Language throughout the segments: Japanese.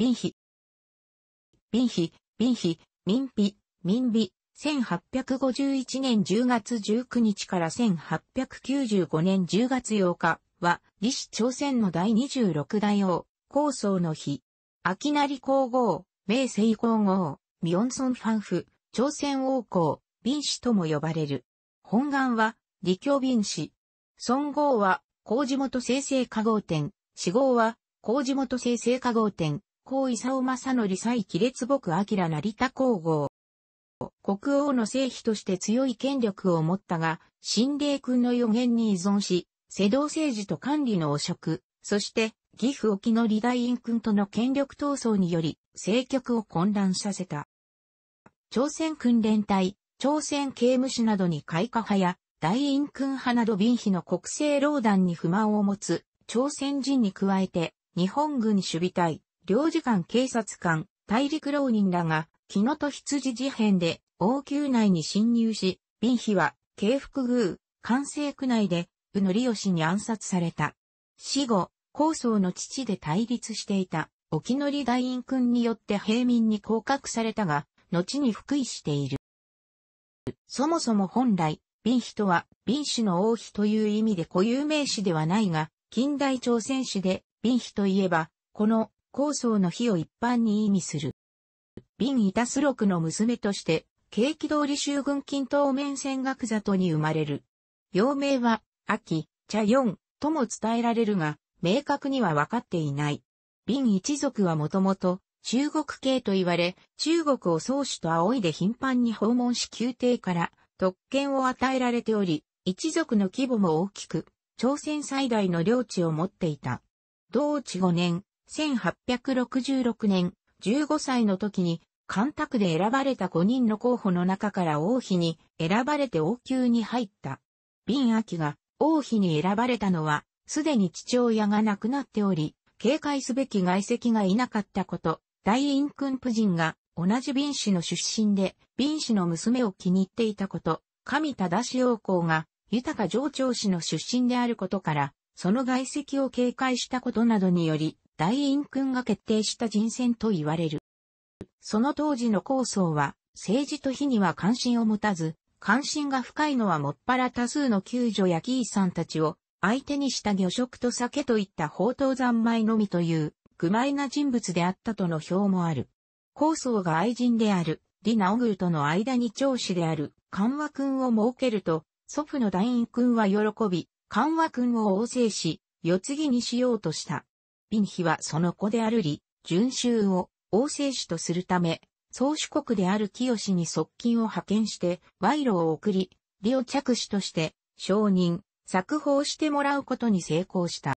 民費。民費、民費、民費、民費。1851年10月19日から1895年10月8日は、李氏朝鮮の第26代王、高層の日。秋成皇后、明成皇后、ミョンソンファンフ、朝鮮王侯、敏氏とも呼ばれる。本願は、李教敏氏。孫号は、麹元生成化合店。死号は、麹元生成化合店。公勲正則蔡亀裂僕明成田皇后。国王の聖妃として強い権力を持ったが、神霊君の予言に依存し、世道政治と管理の汚職、そして岐阜沖の李大院君との権力闘争により、政局を混乱させた。朝鮮訓練隊、朝鮮刑務所などに開花派や、大院君派など便妃の国政労団に不満を持つ、朝鮮人に加えて、日本軍守備隊、領事館警察官、大陸浪人らが、木野と羊事変で、王宮内に侵入し、敏妃は、慶福宮、関西区内で、宇野義に暗殺された。死後、高僧の父で対立していた、沖り、大院君によって平民に降格されたが、後に復位している。そもそも本来、敏妃とは、敏氏の王妃という意味で固有名詞ではないが、近代朝鮮史で、敏妃といえば、この高層の日を一般に意味する。ビン・イタスロクの娘として、景気通り州軍近東面戦学里に生まれる。幼名は、秋、茶四とも伝えられるが、明確には分かっていない。ビン一族はもともと、中国系と言われ、中国を宗主と仰いで頻繁に訪問し宮廷から特権を与えられており、一族の規模も大きく、朝鮮最大の領地を持っていた。同地5年、1866年、15歳の時に、干拓で選ばれた5人の候補の中から王妃に選ばれて王宮に入った。敏秋が王妃に選ばれたのは、すでに父親が亡くなっており、警戒すべき外籍がいなかったこと、大院君夫人が同じ敏氏の出身で、敏氏の娘を気に入っていたこと、神忠志王公が豊か上長氏の出身であることから、その外籍を警戒したことなどにより、大院君が決定した人選と言われる。その当時の構想は、政治と非には関心を持たず、関心が深いのはもっぱら多数の救助やキーさんたちを相手にした魚食と酒といった宝刀三昧のみという、愚昧な人物であったとの評もある。構想が愛人である、李直宮との間に長子である、緩和君を設けると、祖父の大院君は喜び、緩和君を応制し、世継ぎにしようとした。賓妃はその子であるり、準州を王政主とするため、宗主国である清に側近を派遣して賄賂を送り、利を着手として承認、作法してもらうことに成功した。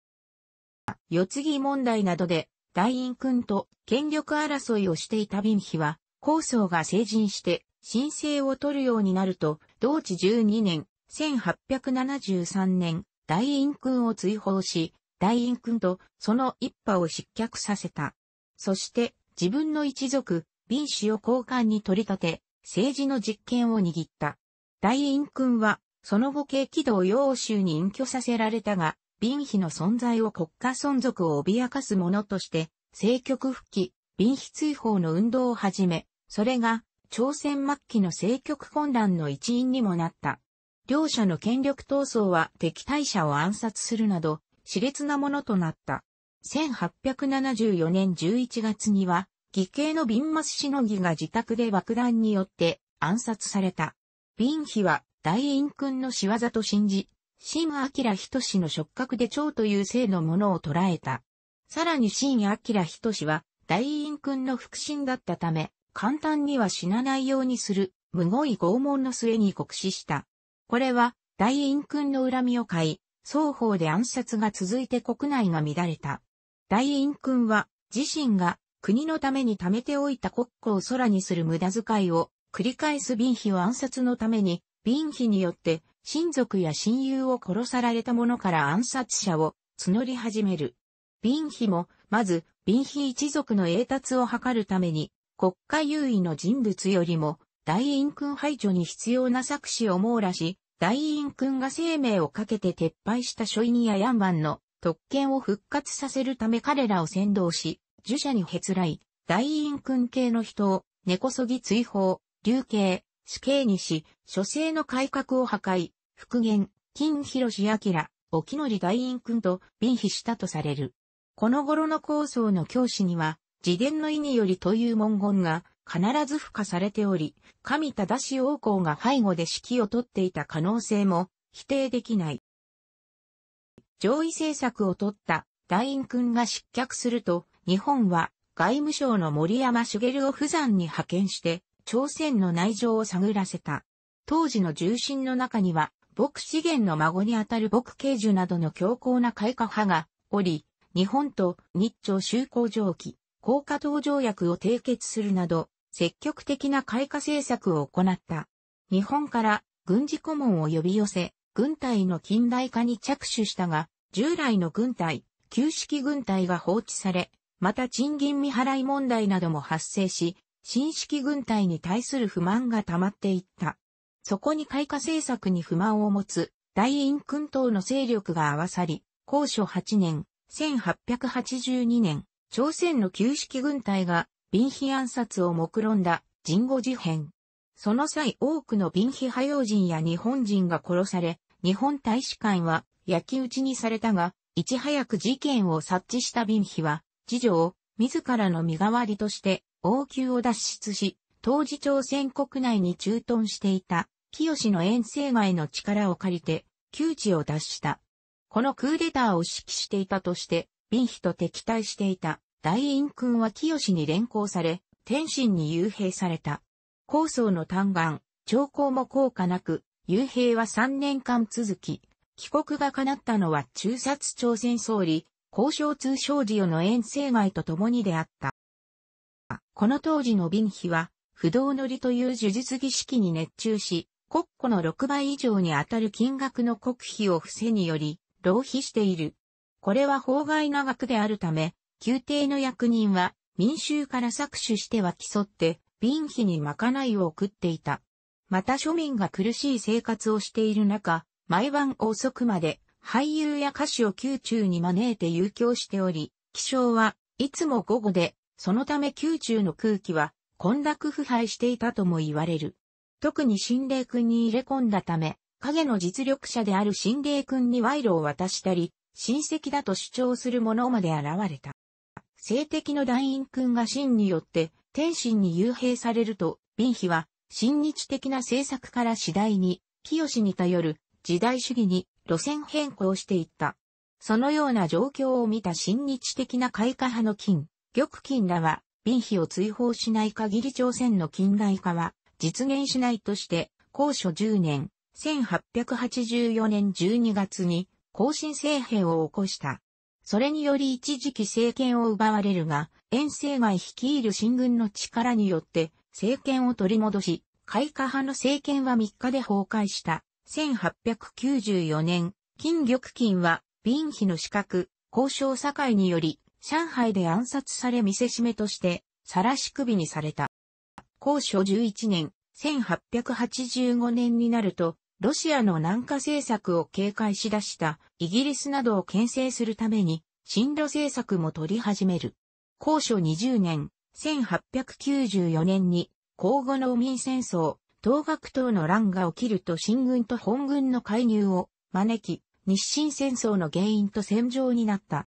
四次問題などで大院君と権力争いをしていた貧妃は、高僧が成人して申請を取るようになると、同治12年、1873年、大院君を追放し、大院君とその一派を失脚させた。そして自分の一族、民主を交換に取り立て、政治の実権を握った。大院君は、その後景気道洋州に隠居させられたが、貧妃の存在を国家存続を脅かすものとして、政局復帰、貧妃追放の運動を始め、それが、朝鮮末期の政局混乱の一因にもなった。両者の権力闘争は敵対者を暗殺するなど、熾烈なものとなった。1874年11月には、義兄のビンマスしのぎが自宅で爆弾によって暗殺された。ビンヒは大院君の仕業と信じ、シン・アキラヒトシの触覚で蝶という性のものを捉えた。さらにシン・アキラヒトシは大院君の腹心だったため、簡単には死なないようにする、むごい拷問の末に酷使した。これは、大院君の恨みを買い、双方で暗殺が続いて国内が乱れた。大院君は自身が国のために貯めておいた国庫を空にする無駄遣いを繰り返す貧秘を暗殺のために、貧秘によって親族や親友を殺された者から暗殺者を募り始める。貧秘も、まず、貧秘一族の栄達を図るために、国家優位の人物よりも、大院君排除に必要な策士を網羅し、大院君が生命をかけて撤廃した書院やヤンバンの特権を復活させるため彼らを先導し、儒者にへつらい、大院君系の人を根こそぎ追放、流刑、死刑にし、書生の改革を破壊、復元、金広明、沖り大院君と便秘したとされる。この頃の構想の教師には、自伝の意によりという文言が必ず付加されており、神正王公が背後で指揮を取っていた可能性も否定できない。上位政策を取った大院君が失脚すると、日本は外務省の森山茂を不山に派遣して、朝鮮の内情を探らせた。当時の重臣の中には、牧資源の孫にあたる牧慶樹などの強硬な開花派がおり、日本と日朝修好条記、高架等条約を締結するなど、積極的な開花政策を行った。日本から軍事顧問を呼び寄せ、軍隊の近代化に着手したが、従来の軍隊、旧式軍隊が放置され、また賃金未払い問題なども発生し、新式軍隊に対する不満が溜まっていった。そこに開花政策に不満を持つ大院君等の勢力が合わさり、高所8年、1882年、朝鮮の旧式軍隊が貧秘暗殺を目論んだ人語事変。その際多くの貧秘派用人や日本人が殺され、日本大使館は焼き討ちにされたが、いち早く事件を察知した貧秘は、次女を自らの身代わりとして王宮を脱出し、当時朝鮮国内に駐屯していた清の遠征外の力を借りて、窮地を脱した。このクーデターを指揮していたとして、貧秘と敵対していた大院君は清に連行され、天心に幽閉された。高僧の嘆願、兆候も効果なく、幽閉は3年間続き、帰国が叶ったのは中殺朝鮮総理、交渉通商事与の遠征外と共にであった。この当時の便秘は、不動乗りという呪術儀式に熱中し、国庫の6倍以上にあたる金額の国費を伏せにより、浪費している。これは法外な額であるため、宮廷の役人は民衆から搾取しては競って、瓶費にまかないを送っていた。また庶民が苦しい生活をしている中、毎晩遅くまで俳優や歌手を宮中に招いて遊興しており、気象はいつも午後で、そのため宮中の空気は混濁腐敗していたとも言われる。特に心霊君に入れ込んだため、影の実力者である心霊君に賄賂を渡したり、親戚だと主張する者まで現れた。性的の団員君が真によって天心に幽閉されると、敏妃は親日的な政策から次第に清に頼る時代主義に路線変更していった。そのような状況を見た親日的な開花派の金、玉金らは、敏妃を追放しない限り朝鮮の近代化は実現しないとして、高所10年、1884年12月に更新政変を起こした。それにより一時期政権を奪われるが、遠征外率いる新軍の力によって政権を取り戻し、開花派の政権は3日で崩壊した。1894年、金玉金は、貧妃の資格、交渉境により、上海で暗殺され見せしめとして、晒し首にされた。交渉11年、1885年になると、ロシアの南下政策を警戒し出したイギリスなどを牽制するために、進路政策も取り始める。高所20年、1894年に、交互農民戦争、東学党の乱が起きると新軍と本軍の介入を招き、日清戦争の原因と戦場になった。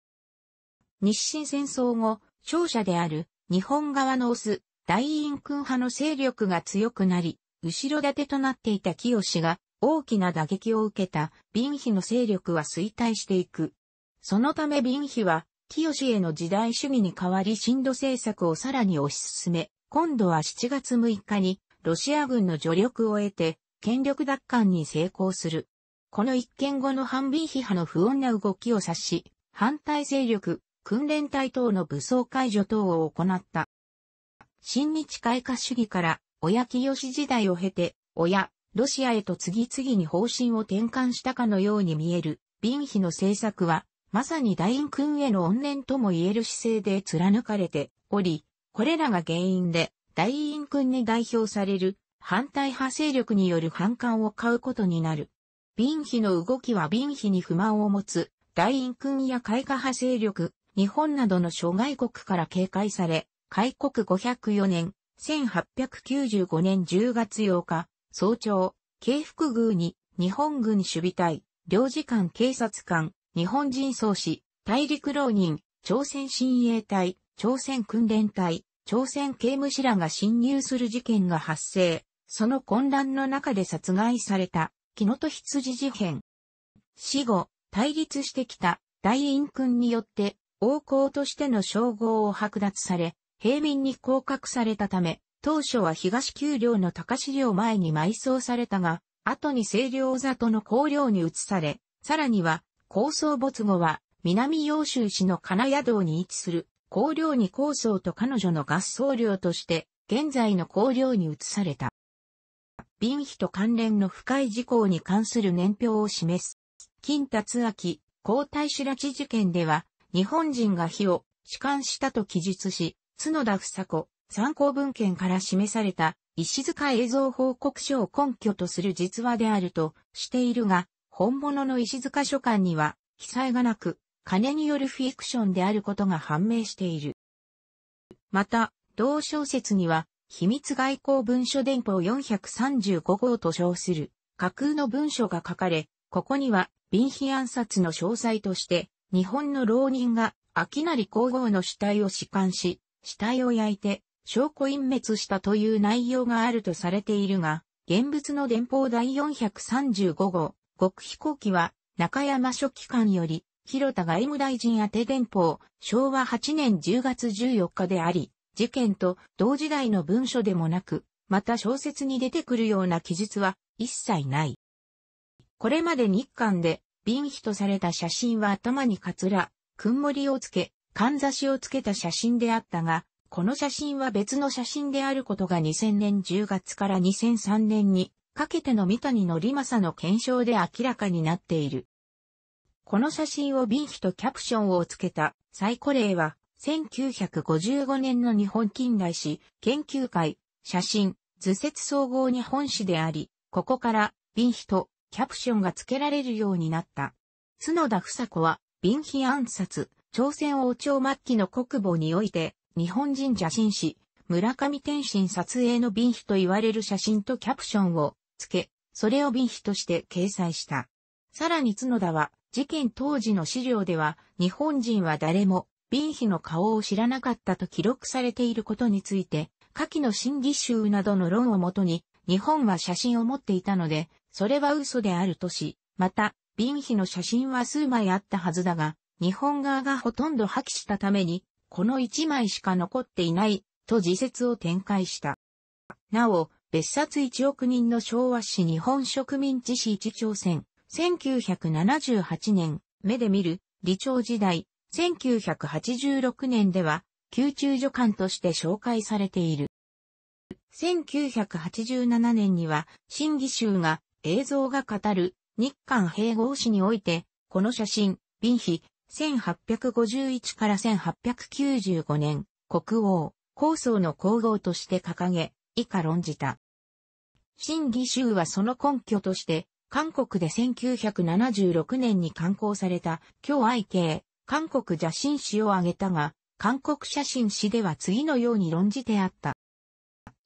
日清戦争後、勝者である日本側のオス、大院君派の勢力が強くなり、後ろ盾となっていた清が大きな打撃を受けたンヒの勢力は衰退していく。そのためンヒは、清への時代主義に代わり深度政策をさらに推し進め、今度は7月6日にロシア軍の助力を得て、権力奪還に成功する。この一件後の反ンヒ派の不穏な動きを察し、反対勢力、訓練隊等の武装解除等を行った。新日開花主義から、親清時代を経て、親、ロシアへと次々に方針を転換したかのように見える、ビンヒの政策は、まさに大君への怨念とも言える姿勢で貫かれており、これらが原因で、大員君に代表される反対派勢力による反感を買うことになる。ビンヒの動きはビンヒに不満を持つ、大員君や開花派勢力、日本などの諸外国から警戒され、開国504年、1895年10月8日、早朝、慶福宮に、日本軍守備隊、領事館警察官、日本人総司、大陸浪人、朝鮮親衛隊、朝鮮訓練隊、朝鮮刑務士らが侵入する事件が発生。その混乱の中で殺害された、木のと羊事変。死後、対立してきた大院君によって、王公としての称号を剥奪され、平民に降格されたため、当初は東丘陵の高資陵前に埋葬されたが、後に清涼里の高陵に移され、さらには、高僧没後は、南洋州市の金谷道に位置する、高陵に高僧と彼女の合葬陵として、現在の高陵に移された。便秘と関連の深い事項に関する年表を示す。金達明、皇太子拉致事件では、日本人が火を、痴漢したと記述し、角田房子、参考文献から示された石塚映像報告書を根拠とする実話であるとしているが、本物の石塚書簡には記載がなく、金によるフィクションであることが判明している。また、同小説には、秘密外交文書電報435号と称する架空の文書が書かれ、ここには、便避暗殺の詳細として、日本の浪人が、秋成皇后の死体を弛緩し、死体を焼いて、証拠隠滅したという内容があるとされているが、現物の電報第435号、極飛行機は中山書記官より、広田外務大臣宛て電報、昭和8年10月14日であり、事件と同時代の文書でもなく、また小説に出てくるような記述は一切ない。これまで日韓で、便秘とされた写真は頭にカツラ、くんもりをつけ、かんざしをつけた写真であったが、この写真は別の写真であることが2000年10月から2003年にかけての三谷のりまさの検証で明らかになっている。この写真を瓶ンとキャプションをつけた最古例は1955年の日本近代史研究会写真図説総合日本史であり、ここから瓶ンとキャプションが付けられるようになった。角田房子は瓶ン暗殺朝鮮王朝末期の国母において日本人写真誌、村上天心撮影の便秘と言われる写真とキャプションを付け、それを便秘として掲載した。さらに角田は、事件当時の資料では、日本人は誰も、便秘の顔を知らなかったと記録されていることについて、下記の真偽集などの論をもとに、日本は写真を持っていたので、それは嘘であるとし、また、便秘の写真は数枚あったはずだが、日本側がほとんど破棄したために、この1枚しか残っていない、と自説を展開した。なお、別冊1億人の昭和史日本植民地史一朝鮮、1978年、目で見る、理朝時代、1986年では、宮中助官として紹介されている。1987年には、新義州が映像が語る日韓併合史において、この写真、瓶碑、1851から1895年、国王、高僧の皇后として掲げ、以下論じた。新義州はその根拠として、韓国で1976年に刊行された、京愛系、韓国写真誌を挙げたが、韓国写真誌では次のように論じてあった。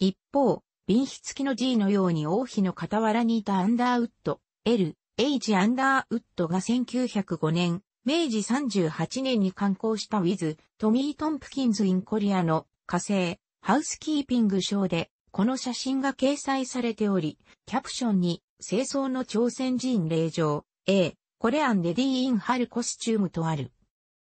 一方、瓶筆きの G のように王妃の傍らにいたアンダーウッド、L、H アンダーウッドが1905年、明治38年に刊行したウィズ、トミー・トンプキンズ・イン・コリアの火星、ハウスキーピング賞で、この写真が掲載されており、キャプションに、清掃の朝鮮人霊場、A、コレアンディインハルコスチュームとある。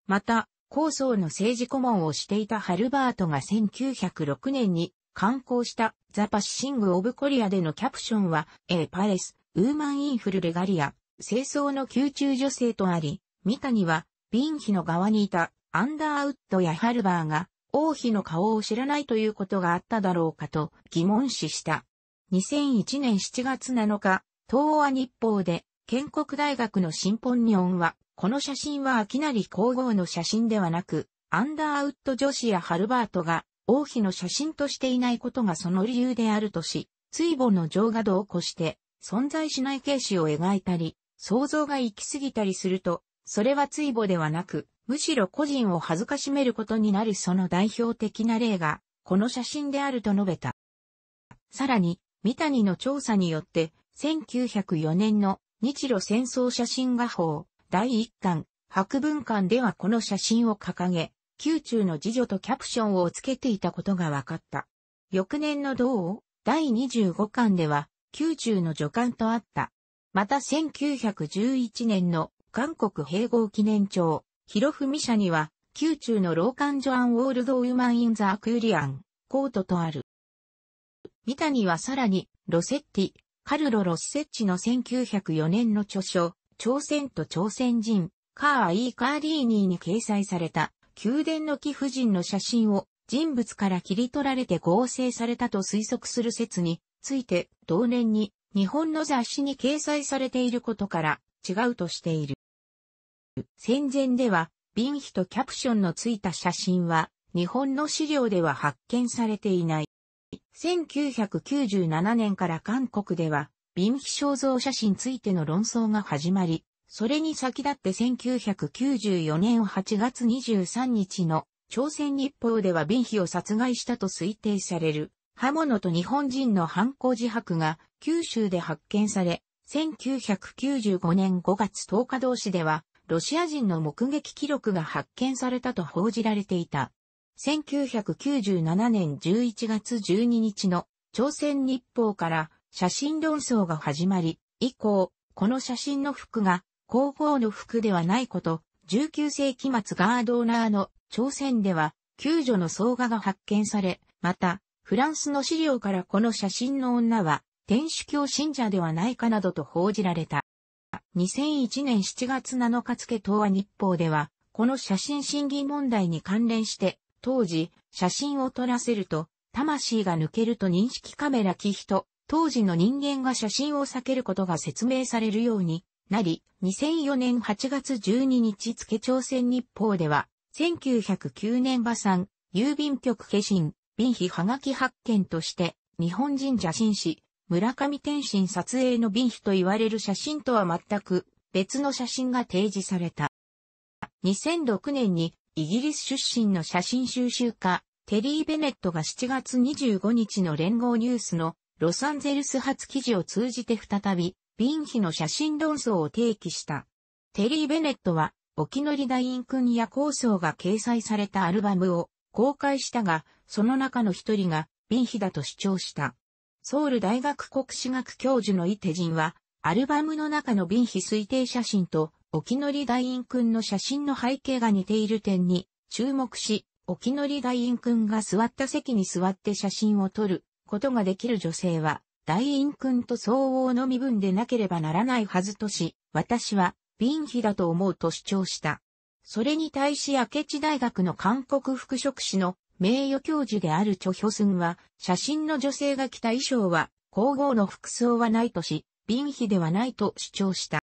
また、高層の政治顧問をしていたハルバートが1906年に刊行したザ・パッシング・オブ・コリアでのキャプションは、A パレス、ウーマン・インフル・レガリア、清掃の宮中女性とあり、三谷は、ビンヒの側にいたアンダーウッドやハルバーが、王妃の顔を知らないということがあっただろうかと疑問視した。2001年7月7日、東亜日報で、建国大学のシンポニオンは、この写真は秋成皇后の写真ではなく、アンダーウッド女子やハルバートが、王妃の写真としていないことがその理由であるとし、追母の情画度を越して、存在しない形詞を描いたり、想像が行き過ぎたりすると、それは追母ではなく、むしろ個人を恥ずかしめることになるその代表的な例が、この写真であると述べた。さらに、三谷の調査によって、1904年の日露戦争写真画法第1巻博文館ではこの写真を掲げ、宮中の次女とキャプションをつけていたことが分かった。翌年の同第25巻では、宮中の女官とあった。また1911年の韓国併合記念庁、広文社には、宮中の老館ジョアン・ウォールド・ウーマン・イン・ザ・クーリアン、コートとある。三谷はさらに、ロセッティ、カルロ・ロスセッチの1904年の著書、朝鮮と朝鮮人、カー・イー・カーリーニーに掲載された、宮殿の貴婦人の写真を人物から切り取られて合成されたと推測する説について、同年に日本の雑誌に掲載されていることから違うとしている。戦前では、瓶碑とキャプションのついた写真は、日本の資料では発見されていない。1997年から韓国では、瓶碑肖像写真ついての論争が始まり、それに先立って1994年8月23日の朝鮮日報では瓶碑を殺害したと推定される刃物と日本人の犯行自白が九州で発見され、1995年5月10日同士ではロシア人の目撃記録が発見されたと報じられていた。1997年11月12日の朝鮮日報から写真論争が始まり、以降、この写真の服が広報の服ではないこと、19世紀末ガードーナーの朝鮮では救助の総画が発見され、また、フランスの資料からこの写真の女は天主教信者ではないかなどと報じられた。2001年7月7日付東亜日報では、この写真審議問題に関連して、当時、写真を撮らせると、魂が抜けると認識カメラ機人、と、当時の人間が写真を避けることが説明されるようになり、2004年8月12日付朝鮮日報では、1909年馬産、郵便局化身、便秘はがき発見として、日本人写真誌、村上天心撮影の便秘と言われる写真とは全く別の写真が提示された。2006年にイギリス出身の写真収集家、テリー・ベネットが7月25日の連合ニュースのロサンゼルス発記事を通じて再び、便秘の写真論争を提起した。テリー・ベネットは、沖乗り大院君や構想が掲載されたアルバムを公開したが、その中の一人が、便秘だと主張した。ソウル大学国史学教授のイテジンは、アルバムの中の瓶非推定写真と、沖のり大院くんの写真の背景が似ている点に注目し、沖のり大院くんが座った席に座って写真を撮ることができる女性は、大院くんと相応の身分でなければならないはずとし、私は、便非だと思うと主張した。それに対し明智大学の韓国服飾師の名誉教授であるチョヒョスンは、写真の女性が着た衣装は、皇后の服装はないとし、便妃ではないと主張した。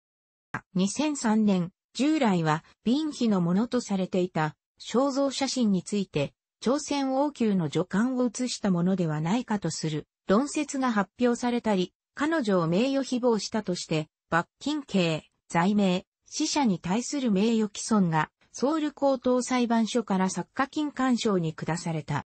2003年、従来は便妃のものとされていた肖像写真について、朝鮮王宮の女官を写したものではないかとする論説が発表されたり、彼女を名誉誹謗したとして、罰金刑、罪名、死者に対する名誉毀損がソウル高等裁判所から作家金刊賞に下された。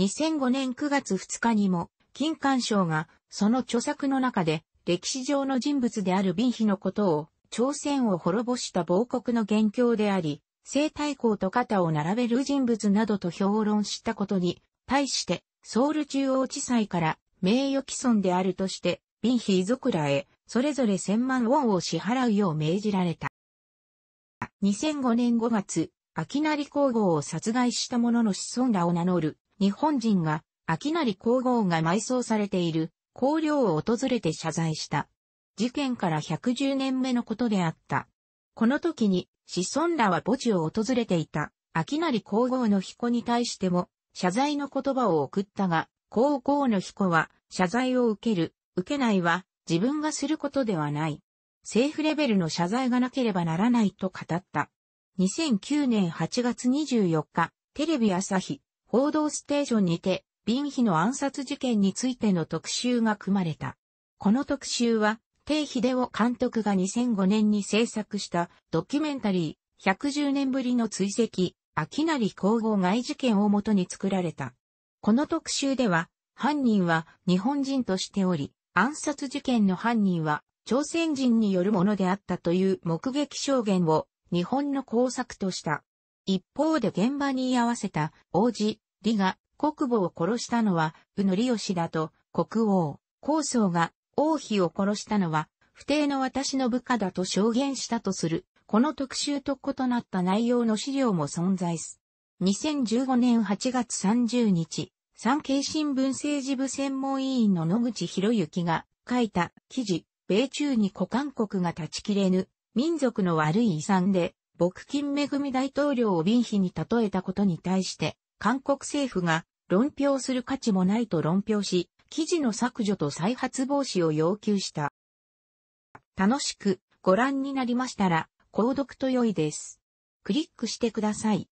2005年9月2日にも、金刊賞が、その著作の中で、歴史上の人物であるビンヒのことを、朝鮮を滅ぼした亡国の元凶であり、西太后と肩を並べる人物などと評論したことに、対して、ソウル中央地裁から名誉毀損であるとして、ビンヒ遺族らへ、それぞれ1000万ウォンを支払うよう命じられた。2005年5月、秋成皇后を殺害した者の子孫らを名乗る日本人が、秋成皇后が埋葬されている皇陵を訪れて謝罪した。事件から110年目のことであった。この時に子孫らは墓地を訪れていた秋成皇后の彦に対しても謝罪の言葉を送ったが、皇后の彦は謝罪を受ける、受けないは自分がすることではない。政府レベルの謝罪がなければならないと語った。2009年8月24日、テレビ朝日、報道ステーションにて、ビンヒの暗殺事件についての特集が組まれた。この特集は、テイ・ヒデオ監督が2005年に制作したドキュメンタリー、110年ぶりの追跡、秋成皇后外事件をもとに作られた。この特集では、犯人は日本人としており、暗殺事件の犯人は朝鮮人によるものであったという目撃証言を日本の工作とした。一方で現場に居合わせた王子、李が国母を殺したのは、宇野利吉だと、国王、高僧が王妃を殺したのは、不定の私の部下だと証言したとする、この特集と異なった内容の資料も存在す。2015年8月30日、産経新聞政治部専門委員の野口博之が書いた記事、米中に小韓国が断ち切れぬ、民族の悪い遺産で、朴金恵大統領を貧費に例えたことに対して、韓国政府が論評する価値もないと論評し、記事の削除と再発防止を要求した。楽しくご覧になりましたら、購読と良いです。クリックしてください。